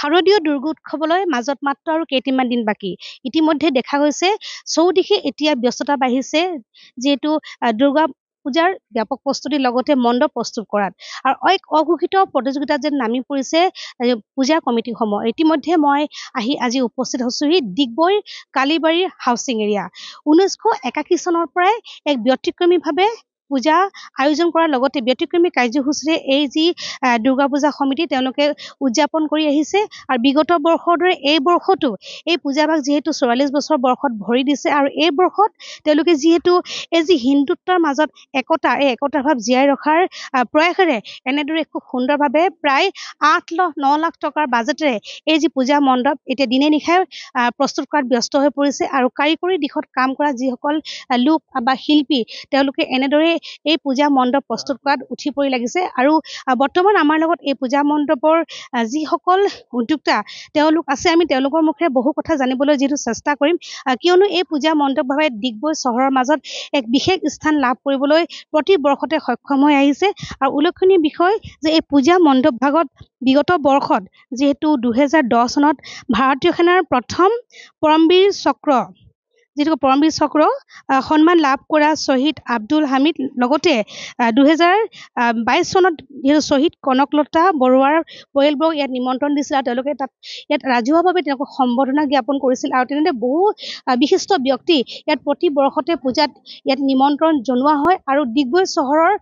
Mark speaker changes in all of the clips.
Speaker 1: শাৰদীয় দুৰ্গোৎসৱলৈ মাজত মাত্ৰ আৰু কেইদিনমান দিন বাকী ইতিমধ্যে দেখা গৈছে চৌদিশে এতিয়া ব্যস্ততা বাঢ়িছে যিহেতু দুৰ্গা পূজাৰ ব্যাপক প্ৰস্তুতিৰ লগতে মণ্ডপ প্ৰস্তুত কৰাত আৰু এক অঘোষিত প্ৰতিযোগিতাত যেন নামি পৰিছে পূজা কমিটিসমূহ ইতিমধ্যে মই আহি আজি উপস্থিত হৈছোহি ডিগবৈৰ কালিবাৰীৰ হাউচিং এৰিয়া ঊনৈছশ একাশী চনৰ পৰাই এক ব্যতিক্ৰমী ভাৱে পূজা আয়োজন কৰাৰ লগতে ব্যতিক্ৰমী কাৰ্যসূচীৰে এই যি দুৰ্গা পূজা সমিতি তেওঁলোকে উদযাপন কৰি আহিছে আৰু বিগত বৰ্ষৰ দৰে এই বৰ্ষতো এই পূজাভাগ যিহেতু চৌৰাল্লিছ বছৰ বৰ্ষত ভৰি দিছে আৰু এই বৰ্ষত তেওঁলোকে যিহেতু এই যি হিন্দুত্বৰ মাজত একতা এই একতাৰ ভাৱ জীয়াই ৰখাৰ প্ৰয়াসেৰে এনেদৰে খুব সুন্দৰভাৱে প্ৰায় আঠ লাখ ন লাখ টকাৰ বাজেটেৰে এই যি পূজা মণ্ডপ এতিয়া দিনে নিশাই প্ৰস্তুত কৰাত ব্যস্ত হৈ পৰিছে আৰু কাৰিকৰী দিশত কাম কৰা যিসকল লোক বা শিল্পী তেওঁলোকে এনেদৰে এই পূজা মণ্ডপ প্ৰস্তুত কৰাত উঠি পৰি লাগিছে আৰু বৰ্তমান আমাৰ লগত এই পূজা মণ্ডপৰ যিসকল উদ্যোক্তা তেওঁলোক আছে আমি তেওঁলোকৰ মুখেৰে বহু কথা জানিবলৈ যিহেতু চেষ্টা কৰিম কিয়নো এই পূজা মণ্ডপভাৱে ডিগবৈ চহৰৰ মাজত এক বিশেষ স্থান লাভ কৰিবলৈ প্ৰতি বৰ্ষতে সক্ষম হৈ আহিছে আৰু উল্লেখনীয় বিষয় যে এই পূজা মণ্ডপ ভাগত বিগত বৰ্ষত যিহেতু দুহেজাৰ দহ চনত ভাৰতীয় সেনাৰ প্ৰথম পৰমবীৰ চক্ৰ যিটো পৰমবীৰ চক্ৰ আহ সন্মান লাভ কৰা শ্বহীদ আব্দুল হামিদ লগতে দুহেজাৰ বাইছ চনত যিহেতু শ্বহীদ কনকলতা বৰুৱাৰ পৰিয়ালবৰ্গ ইয়াত নিমন্ত্ৰণ দিছিল আৰু তেওঁলোকে তাত ইয়াত ৰাজহুৱাভাৱে তেওঁলোকক সম্বৰ্ধনা জ্ঞাপন কৰিছিল আৰু তেনেদৰে বহু বিশিষ্ট ব্যক্তি ইয়াত প্ৰতি বৰ্ষতে পূজাত ইয়াত নিমন্ত্ৰণ জনোৱা হয় আৰু ডিগবৈ চহৰৰ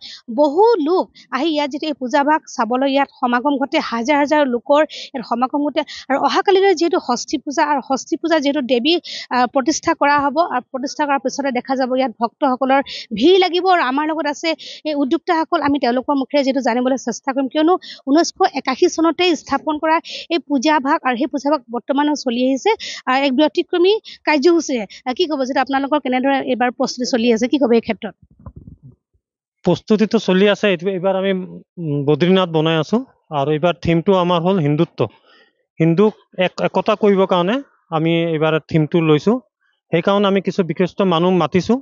Speaker 1: বহু লোক আহি ইয়াত যিটো এই ভাগ চাবলৈ ইয়াত সমাগম ঘটে হাজাৰ হাজাৰ লোকৰ ইয়াত সমাগম ঘটে আৰু অহাকালিলৈ যিহেতু ষষ্ঠী পূজা আৰু ষষ্ঠী পূজা যিহেতু দেৱী আহ প্ৰতিষ্ঠা কৰা কৰা হ'ব আৰু প্ৰতিষ্ঠা কৰাৰ পিছতে দেখা যাব ইয়াত ভক্তসকলৰ ভিৰ লাগিব আৰু আমাৰ লগত আছে এই উদ্যোক্তাসকল আমি তেওঁলোকৰ মুখেৰে যিহেতু জানিবলৈ চেষ্টা কৰিম কিয়নো ঊনৈছশ একাশী চনতেই স্থাপন কৰা এই পূজাভাগ আৰু সেই পূজাভাগ বৰ্তমানেও চলি আহিছে আৰু এক ব্যতিক্ৰমী কাৰ্যসূচীৰে কি ক'ব যেতিয়া আপোনালোকৰ কেনেদৰে এইবাৰ প্ৰস্তুতি চলি আছে কি ক'ব এই ক্ষেত্ৰত
Speaker 2: প্ৰস্তুতিটো চলি আছে এইটো এইবাৰ আমি বদ্ৰীনাথ বনাই আছোঁ আৰু এইবাৰ থিমটো আমাৰ হ'ল হিন্দুত্ব হিন্দুক এক একতা কৰিবৰ কাৰণে আমি এইবাৰ থিমটো লৈছোঁ সেইকাৰণে আমি কিছু বিশিষ্ট মানুহ মাতিছোঁ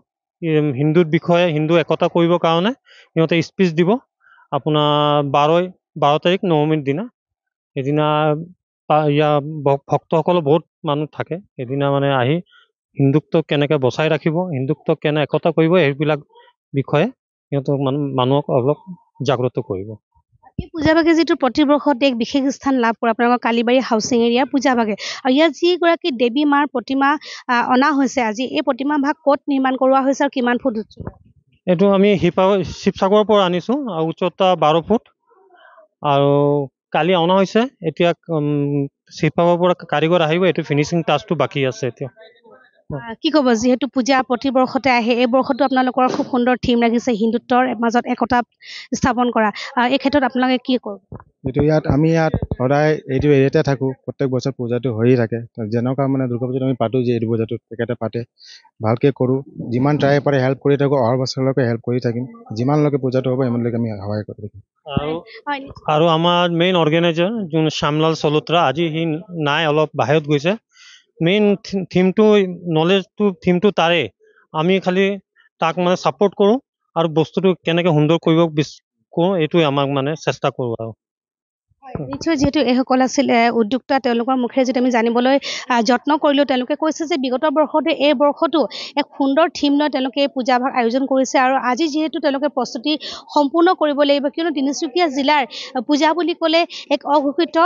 Speaker 2: হিন্দুৰ বিষয়ে হিন্দু একতা কৰিবৰ কাৰণে সিহঁতে স্পীচ দিব আপোনাৰ বাৰ বাৰ তাৰিখ নৱমীৰ দিনা সেইদিনা ইয়াৰ ভক্তসকলৰ বহুত মানুহ থাকে সেইদিনা মানে আহি হিন্দুত্বক কেনেকৈ বচাই ৰাখিব হিন্দুত্বক কেনে একতা কৰিব এইবিলাক বিষয়ে সিহঁতক মানুহ মানুহক অলপ জাগ্ৰত কৰিব
Speaker 1: এই পূজাভাগে যিটো প্ৰতিবৰ্ষত এক বিশেষ স্থান লাভ কৰে আপোনালোকৰ কালিবাৰী হাউচিং এৰিয়াৰ পূজাভাগে আৰু ইয়াত যিগৰাকী দেৱী মাৰ প্ৰতিমা অনা হৈছে আজি এই প্ৰতিমাভাগ ক'ত নিৰ্মাণ কৰোৱা হৈছে আৰু কিমান ফুট উচ্চ
Speaker 2: এইটো আমি শিৱসাগৰ শিৱসাগৰৰ পৰা আনিছোঁ আৰু উচ্চতা বাৰ ফুট আৰু কালি অনা হৈছে এতিয়া শিৱসাগৰৰ পৰা কাৰিকৰ আহিব এইটো ফিনিচিং টাচটো বাকী আছে এতিয়া কি ক'ব
Speaker 1: যিহেতু পূজা প্ৰতি বৰ্ষতে আহে এই বৰ্ষতো আপোনালোকৰ খুব সুন্দৰ থিম লাগিছে হিন্দুত্বৰ মাজত একতা স্থাপন কৰা এই ক্ষেত্ৰত আপোনালোকে কি কৰোঁ
Speaker 2: এইটো ইয়াত আমি ইয়াত সদায় এইটো এৰিয়াতে থাকোঁ প্ৰত্যেক বছৰ পূজাটো হৈয়ে থাকে যেনেকুৱা মানে দুৰ্গা পূজাটো আমি পাতোঁ যে এইটো পূজাটো তেখেতে পাতে ভালকৈ কৰোঁ যিমান ট্ৰাই পাৰে হেল্প কৰি থাকোঁ অহা বছৰলৈকে হেল্প কৰি থাকিম যিমানলৈকে পূজাটো হ'ব সিমানলৈকে আমি সহায় কৰি থাকিম আৰু আৰু আমাৰ মেইন অৰ্গেনাইজাৰ যোন শ্যামলাল চলোত্ৰা আজি সি নাই অলপ বাহিৰত গৈছে মেইন থিমটো নলেজটো থিমটো তাৰে আমি খালি তাক মানে ছাপোৰ্ট কৰোঁ আৰু বস্তুটো কেনেকৈ সুন্দৰ কৰিব বিচ এইটোৱে আমাক মানে চেষ্টা কৰোঁ আৰু
Speaker 1: নিশ্চয় যিহেতু এইসকল আছিল উদ্যোক্তা তেওঁলোকৰ মুখেৰে যদি আমি জানিবলৈ যত্ন কৰিলোঁ তেওঁলোকে কৈছে যে বিগত বৰ্ষতে এই বৰ্ষতো এক সুন্দৰ থিম লৈ তেওঁলোকে এই পূজাভাগ আয়োজন কৰিছে আৰু আজি যিহেতু তেওঁলোকে প্ৰস্তুতি সম্পূৰ্ণ কৰিব লাগিব কিয়নো তিনিচুকীয়া জিলাৰ পূজা বুলি ক'লে এক অঘোষিত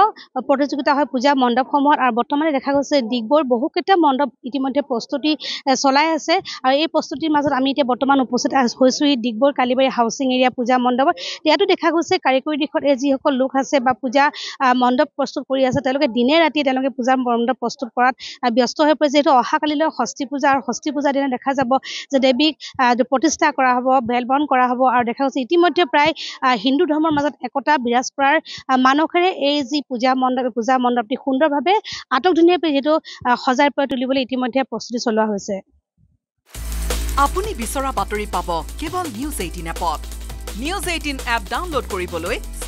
Speaker 1: প্ৰতিযোগিতা হয় পূজা মণ্ডপসমূহত আৰু বৰ্তমানে দেখা গৈছে ডিগবৈৰ বহুকেইটা মণ্ডপ ইতিমধ্যে প্ৰস্তুতি চলাই আছে আৰু এই প্ৰস্তুতিৰ মাজত আমি এতিয়া বৰ্তমান উপস্থিত হৈছোঁহি ডিগবৈৰ কালিবাৰী হাউচিং এৰিয়া পূজা মণ্ডপত ইয়াতো দেখা গৈছে কাৰিকৰী দিশত এই যিসকল লোক আছে বা পূজা মণ্ডপ প্ৰস্তুত কৰি আছে তেওঁলোকে দিনে ৰাতিয়ে তেওঁলোকে পূজা মণ্ডপ প্ৰস্তুত কৰাত ব্যস্ত হৈ পৰিছে যিহেতু অহাকালিলৈ ষষ্ঠী পূজা আৰু ষষ্ঠী পূজাৰ দিনা দেখা যাব যে দেৱীক প্ৰতিষ্ঠা কৰা হ'ব বেলবন কৰা হ'ব আৰু দেখা গৈছে ইতিমধ্যে প্ৰায় হিন্দু ধৰ্মৰ মাজত একতা বিৰাজ কৰাৰ মানসেৰে এই যি পূজা মণ্ডপ পূজা মণ্ডপটি সুন্দৰভাৱে আটক ধুনীয়াকৈ যিহেতু সজাই পৰাই তুলিবলৈ ইতিমধ্যে প্ৰস্তুতি চলোৱা হৈছে আপুনি বিচৰা বাতৰি পাব কেৱল নিউজ এইটিন এপত নিউজ এইটিন এপ ডাউনলোড কৰিবলৈ